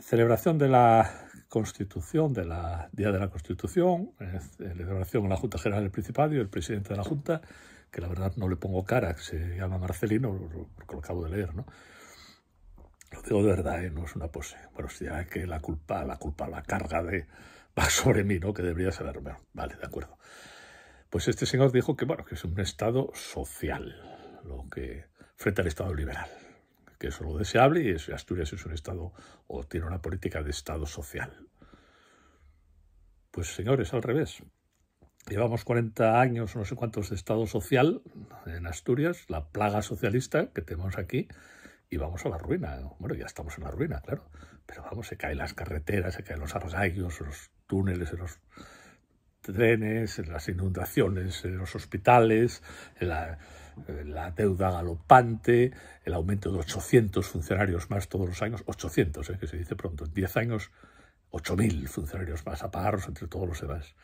celebración de la Constitución, de la Día de la Constitución, celebración en la Junta General del Principado y el presidente de la Junta, que la verdad no le pongo cara, que se llama Marcelino, porque lo acabo de leer, ¿no? Lo digo de verdad, ¿eh? no es una pose. Bueno, si ya que la culpa, la culpa, la carga de va sobre mí, ¿no? Que debería ser Vale, de acuerdo. Pues este señor dijo que, bueno, que es un Estado social, lo que frente al Estado liberal que es lo deseable, y Asturias es un Estado o tiene una política de Estado social. Pues señores, al revés. Llevamos 40 años, no sé cuántos, de Estado social en Asturias, la plaga socialista que tenemos aquí, y vamos a la ruina. Bueno, ya estamos en la ruina, claro, pero vamos, se caen las carreteras, se caen los arrayos, los túneles, los trenes, las inundaciones, los hospitales, la la deuda galopante, el aumento de 800 funcionarios más todos los años, 800, eh, que se dice pronto, en 10 años 8.000 funcionarios más a pagaros entre todos los demás.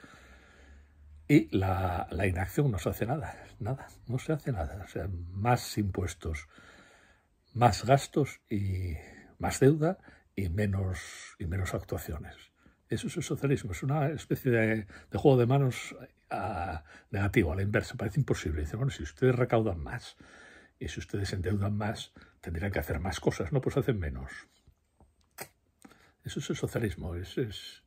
Y la, inacción no se hace nada, nada, no se hace nada. O sea, más impuestos, más gastos y más deuda y menos, y menos actuaciones. Eso es el socialismo, es una especie de juego de manos negativo, a la inversa, parece imposible. Dice, bueno, si ustedes recaudan más y si ustedes endeudan más, tendrían que hacer más cosas, ¿no? Pues hacen menos. Eso es el socialismo, es, es,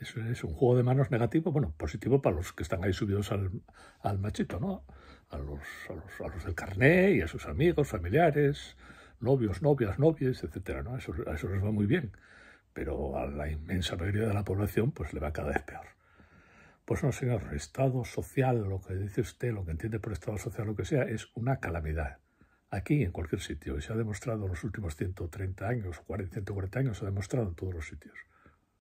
es un juego de manos negativo, bueno, positivo para los que están ahí subidos al, machito, ¿no? A los, a los, a los del carné y a sus amigos, familiares, novios, novias, novias, etcétera, ¿no? Eso, eso les va muy bien, pero a la inmensa mayoría de la población pues le va cada vez peor. Pues no, señor, Estado social, lo que dice usted, lo que entiende por Estado social, lo que sea, es una calamidad. Aquí, en cualquier sitio, y se ha demostrado en los últimos 130 años, 40, 140 años, se ha demostrado en todos los sitios.